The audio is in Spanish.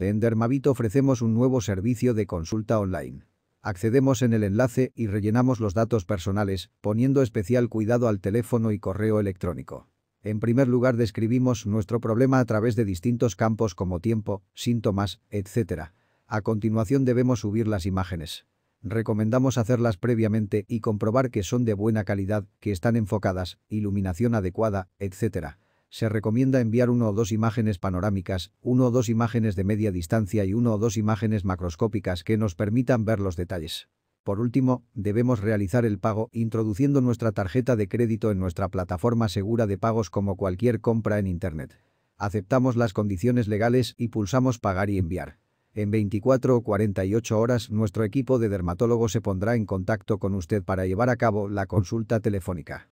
En Dermavit ofrecemos un nuevo servicio de consulta online. Accedemos en el enlace y rellenamos los datos personales, poniendo especial cuidado al teléfono y correo electrónico. En primer lugar describimos nuestro problema a través de distintos campos como tiempo, síntomas, etc. A continuación debemos subir las imágenes. Recomendamos hacerlas previamente y comprobar que son de buena calidad, que están enfocadas, iluminación adecuada, etc se recomienda enviar uno o dos imágenes panorámicas, uno o dos imágenes de media distancia y uno o dos imágenes macroscópicas que nos permitan ver los detalles. Por último, debemos realizar el pago introduciendo nuestra tarjeta de crédito en nuestra plataforma segura de pagos como cualquier compra en Internet. Aceptamos las condiciones legales y pulsamos pagar y enviar. En 24 o 48 horas nuestro equipo de dermatólogo se pondrá en contacto con usted para llevar a cabo la consulta telefónica.